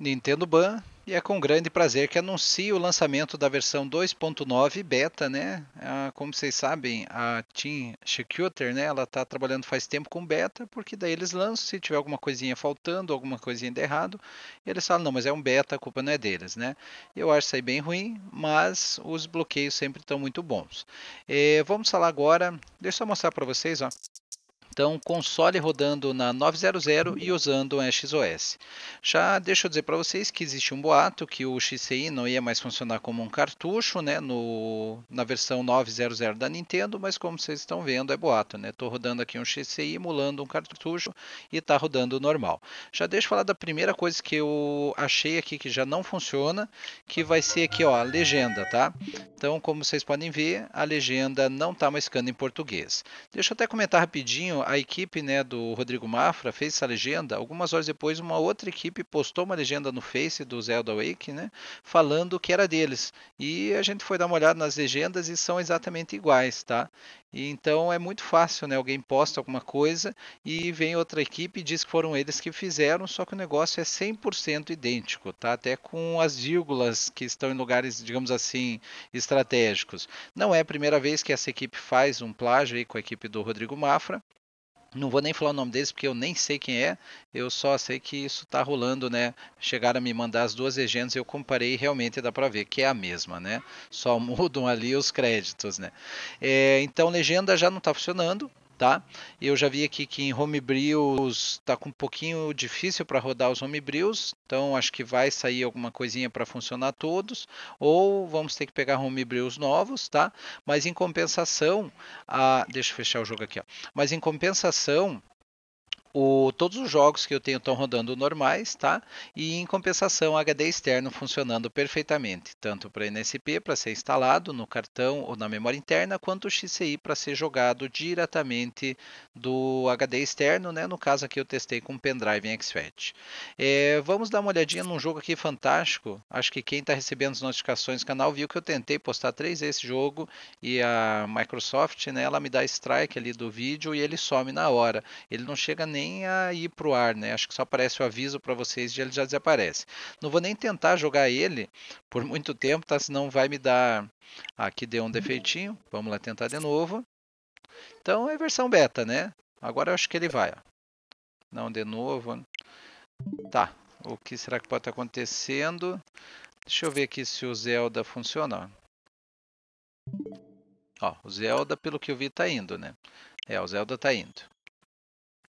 Nintendo Ban e é com grande prazer que anuncio o lançamento da versão 2.9 beta, né? Ah, como vocês sabem, a Team Secuter, né? Ela tá trabalhando faz tempo com beta, porque daí eles lançam, se tiver alguma coisinha faltando, alguma coisinha de errado, eles falam, não, mas é um beta, a culpa não é deles, né? Eu acho isso aí bem ruim, mas os bloqueios sempre estão muito bons. Eh, vamos falar agora, deixa eu mostrar para vocês, ó. Então, console rodando na 900 e usando um XOS. Já deixa eu dizer para vocês que existe um boato que o XCI não ia mais funcionar como um cartucho né, no, na versão 900 da Nintendo, mas como vocês estão vendo, é boato. Estou né? rodando aqui um XCI emulando um cartucho e está rodando normal. Já deixa eu falar da primeira coisa que eu achei aqui que já não funciona, que vai ser aqui ó, a legenda. Tá? Então, como vocês podem ver, a legenda não está mais ficando em português. Deixa eu até comentar rapidinho a equipe né, do Rodrigo Mafra fez essa legenda. Algumas horas depois, uma outra equipe postou uma legenda no Face do Zelda Wake, né, falando que era deles. E a gente foi dar uma olhada nas legendas e são exatamente iguais, tá? E então é muito fácil, né? Alguém posta alguma coisa e vem outra equipe e diz que foram eles que fizeram, só que o negócio é 100% idêntico, tá? Até com as vírgulas que estão em lugares, digamos assim, estratégicos. Não é a primeira vez que essa equipe faz um plágio aí com a equipe do Rodrigo Mafra. Não vou nem falar o nome deles porque eu nem sei quem é, eu só sei que isso está rolando, né? Chegaram a me mandar as duas legendas, eu comparei e realmente dá para ver que é a mesma, né? Só mudam ali os créditos, né? É, então legenda já não está funcionando, tá? Eu já vi aqui que em homebrews está com um pouquinho difícil para rodar os homebrews, então acho que vai sair alguma coisinha para funcionar todos, ou vamos ter que pegar homebrews novos, tá? Mas em compensação, a... Ah, deixa eu fechar o jogo aqui, ó. Mas em compensação, o, todos os jogos que eu tenho estão rodando normais, tá? E em compensação, HD externo funcionando perfeitamente, tanto para NSP para ser instalado no cartão ou na memória interna, quanto o XCI para ser jogado diretamente do HD externo, né? No caso aqui eu testei com pendrive em XFAT. É, vamos dar uma olhadinha num jogo aqui fantástico. Acho que quem está recebendo as notificações do canal viu que eu tentei postar três vezes esse jogo e a Microsoft, né? Ela me dá strike ali do vídeo e ele some na hora. Ele não chega nem nem a ir para o ar, né? Acho que só aparece o aviso para vocês e ele já desaparece. Não vou nem tentar jogar ele por muito tempo, tá? Senão vai me dar... Ah, aqui deu um uhum. defeitinho. Vamos lá tentar de novo. Então é versão beta, né? Agora eu acho que ele vai. Ó. Não, de novo. Tá. O que será que pode estar tá acontecendo? Deixa eu ver aqui se o Zelda funciona. Ó, o Zelda, pelo que eu vi, tá indo, né? É, o Zelda tá indo.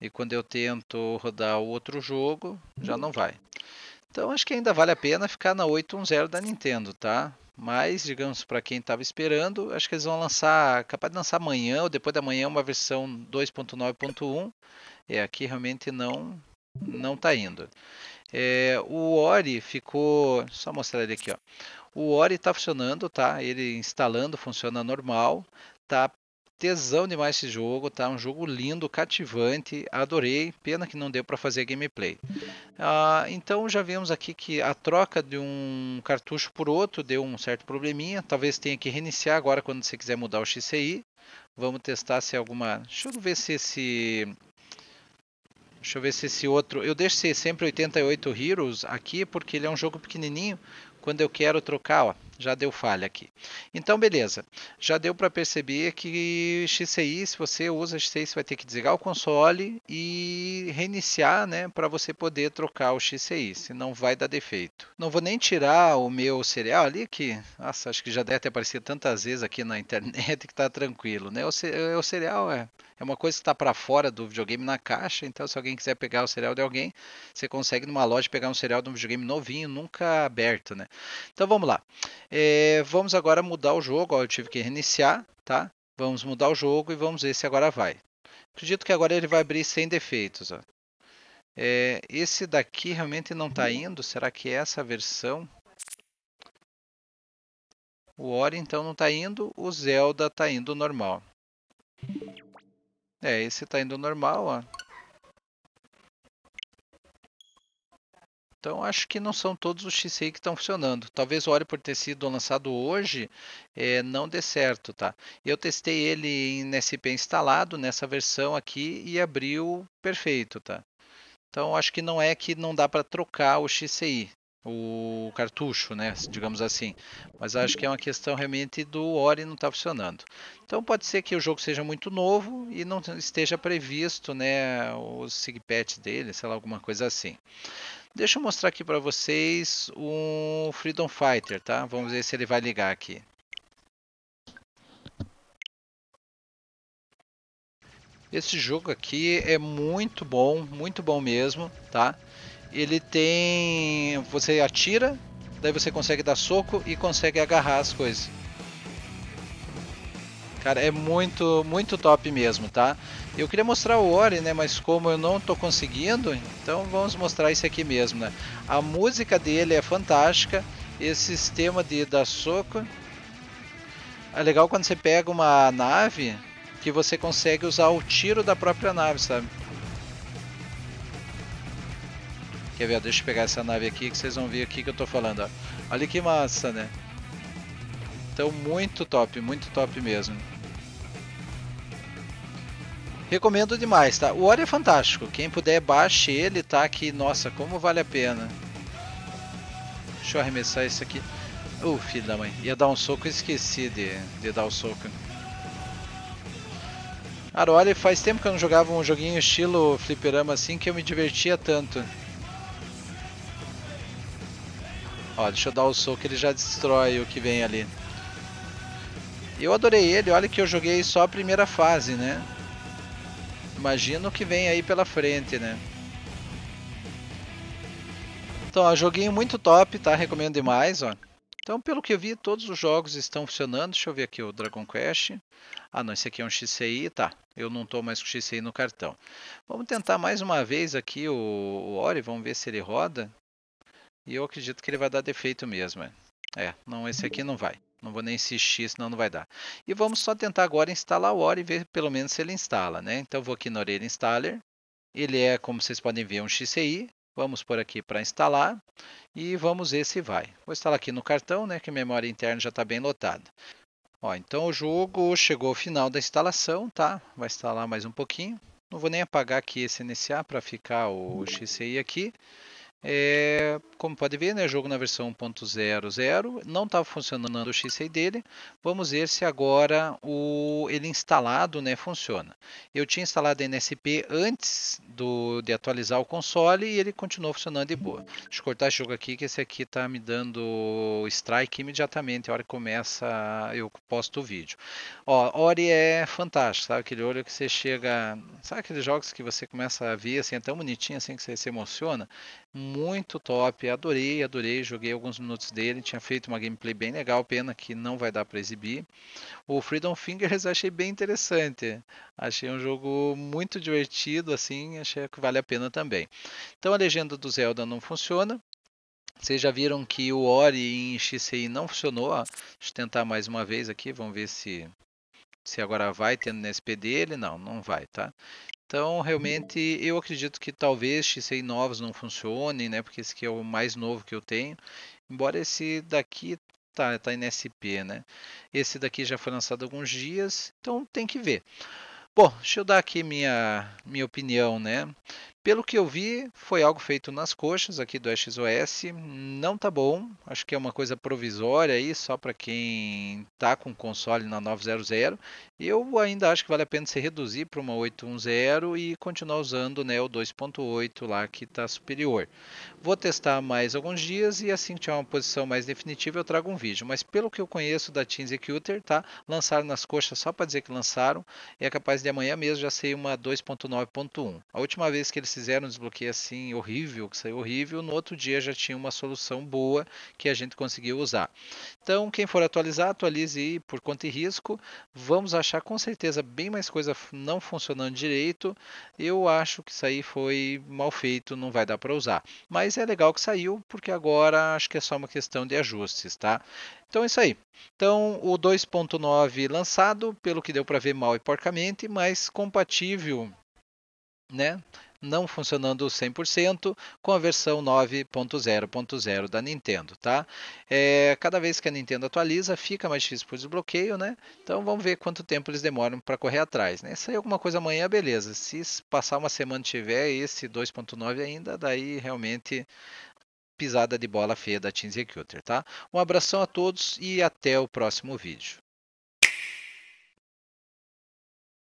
E quando eu tento rodar o outro jogo, já hum. não vai. Então acho que ainda vale a pena ficar na 810 da Nintendo, tá? Mas, digamos, para quem estava esperando, acho que eles vão lançar, capaz de lançar amanhã ou depois da manhã uma versão 2.9.1. É, aqui realmente não não tá indo. É, o Ori ficou, só mostrar ele aqui, ó. O Ori está funcionando, tá? Ele instalando, funciona normal, tá tesão demais esse jogo, tá? Um jogo lindo, cativante, adorei. Pena que não deu para fazer gameplay. Ah, então já vimos aqui que a troca de um cartucho por outro deu um certo probleminha. Talvez tenha que reiniciar agora quando você quiser mudar o XCI. Vamos testar se alguma. Deixa eu ver se esse. Deixa eu ver se esse outro. Eu deixo sempre 88 Heroes aqui porque ele é um jogo pequenininho quando eu quero trocar, ó, já deu falha aqui. Então, beleza. Já deu para perceber que XCI, se você usa XCI, você vai ter que desligar o console e reiniciar, né, para você poder trocar o XCI, senão vai dar defeito. Não vou nem tirar o meu cereal ali, que, nossa, acho que já deve ter aparecido tantas vezes aqui na internet que tá tranquilo, né? O, o cereal é, é uma coisa que está para fora do videogame na caixa, então se alguém quiser pegar o cereal de alguém, você consegue numa loja pegar um cereal de um videogame novinho, nunca aberto, né? Então vamos lá. É, vamos agora mudar o jogo. Ó, eu tive que reiniciar, tá? Vamos mudar o jogo e vamos ver se agora vai. Acredito que agora ele vai abrir sem defeitos. Ó. É, esse daqui realmente não está indo. Será que é essa versão? O Ori então não está indo. O Zelda está indo normal. É, esse está indo normal. Ó. Então acho que não são todos os XCI que estão funcionando. Talvez o Ori por ter sido lançado hoje é, não dê certo, tá? Eu testei ele em SP instalado nessa versão aqui e abriu perfeito, tá? Então acho que não é que não dá para trocar o XCI, o cartucho, né, digamos assim. Mas acho que é uma questão realmente do Ori não estar tá funcionando. Então pode ser que o jogo seja muito novo e não esteja previsto, né, O sigpatch dele, sei lá, alguma coisa assim. Deixa eu mostrar aqui para vocês um Freedom Fighter, tá? Vamos ver se ele vai ligar aqui. Esse jogo aqui é muito bom, muito bom mesmo, tá? Ele tem... você atira, daí você consegue dar soco e consegue agarrar as coisas. Cara, é muito, muito top mesmo, tá? Eu queria mostrar o Ori, né? Mas como eu não tô conseguindo, então vamos mostrar esse aqui mesmo, né? A música dele é fantástica. Esse sistema de dar soco. É legal quando você pega uma nave que você consegue usar o tiro da própria nave, sabe? Quer ver? Deixa eu pegar essa nave aqui que vocês vão ver aqui que eu tô falando, ó. Olha que massa, né? Então muito top, muito top mesmo. Recomendo demais, tá? O Ori é fantástico. Quem puder, baixe ele, tá? Que, nossa, como vale a pena. Deixa eu arremessar isso aqui. Ô, filho da mãe. Ia dar um soco e esqueci de, de dar o um soco. olha, faz tempo que eu não jogava um joguinho estilo fliperama assim que eu me divertia tanto. Ó, deixa eu dar o soco, ele já destrói o que vem ali. Eu adorei ele, olha que eu joguei só a primeira fase, né? Imagina o que vem aí pela frente, né? Então, ó, joguinho muito top, tá? Recomendo demais, ó. Então, pelo que eu vi, todos os jogos estão funcionando. Deixa eu ver aqui o Dragon Quest. Ah, não, esse aqui é um XCI, tá. Eu não estou mais com XCI no cartão. Vamos tentar mais uma vez aqui o, o Ori, vamos ver se ele roda. E eu acredito que ele vai dar defeito mesmo. É, é não, esse aqui não vai. Não vou nem insistir, senão não vai dar. E vamos só tentar agora instalar o OR e ver pelo menos se ele instala, né? Então vou aqui no Orelha Installer. Ele é, como vocês podem ver, um XCI. Vamos por aqui para instalar e vamos ver se vai. Vou instalar aqui no cartão, né, que a memória interna já está bem lotada. Ó, então o jogo chegou ao final da instalação, tá? Vai instalar mais um pouquinho. Não vou nem apagar aqui esse NSA para ficar o XCI aqui. É, como pode ver, né, jogo na versão 1.00, não estava funcionando o XC dele. Vamos ver se agora o, ele instalado né, funciona. Eu tinha instalado a NSP antes do, de atualizar o console e ele continuou funcionando de boa. Deixa eu cortar esse jogo aqui, que esse aqui está me dando strike imediatamente. A hora que começa, eu posto o vídeo. Ó, Ori é fantástico, sabe? Aquele olho que você chega... Sabe aqueles jogos que você começa a ver, assim, é tão bonitinho assim que você se emociona? muito top, adorei, adorei, joguei alguns minutos dele, tinha feito uma gameplay bem legal, pena que não vai dar para exibir. O Freedom Fingers achei bem interessante, achei um jogo muito divertido, assim, achei que vale a pena também. Então a legenda do Zelda não funciona, vocês já viram que o Ori em XCI não funcionou. Ah, deixa eu tentar mais uma vez aqui. Vamos ver se, se agora vai tendo nesse PD. dele não, não vai, tá? Então, realmente, eu acredito que talvez x novos não funcionem, né? Porque esse aqui é o mais novo que eu tenho. Embora esse daqui tá, tá em SP, né? Esse daqui já foi lançado há alguns dias, então tem que ver. Bom, deixa eu dar aqui minha, minha opinião, né? Pelo que eu vi, foi algo feito nas coxas aqui do XOS. Não tá bom, acho que é uma coisa provisória aí, só para quem tá com console na 900. Eu ainda acho que vale a pena se reduzir para uma 810 e continuar usando né, o 2.8 lá que está superior. Vou testar mais alguns dias e assim que tiver uma posição mais definitiva eu trago um vídeo. Mas pelo que eu conheço da Team Executor, tá? Lançaram nas coxas só para dizer que lançaram. e É capaz de amanhã mesmo já ser uma 2.9.1. A última vez que eles fizeram um desbloqueio assim horrível, que saiu horrível, no outro dia já tinha uma solução boa que a gente conseguiu usar. Então, quem for atualizar, atualize por conta e risco. Vamos achar com certeza bem mais coisa não funcionando direito. Eu acho que isso aí foi mal feito, não vai dar para usar. Mas é legal que saiu, porque agora acho que é só uma questão de ajustes, tá? Então é isso aí. Então o 2.9 lançado, pelo que deu para ver mal e porcamente, mas compatível, né? não funcionando 100% com a versão 9.0.0 da Nintendo, tá? É, cada vez que a Nintendo atualiza, fica mais difícil por desbloqueio, né? Então vamos ver quanto tempo eles demoram para correr atrás, né? Sair alguma coisa amanhã, beleza. Se passar uma semana tiver esse 2.9 ainda, daí realmente pisada de bola feia da Team Executor, tá? Um abração a todos e até o próximo vídeo.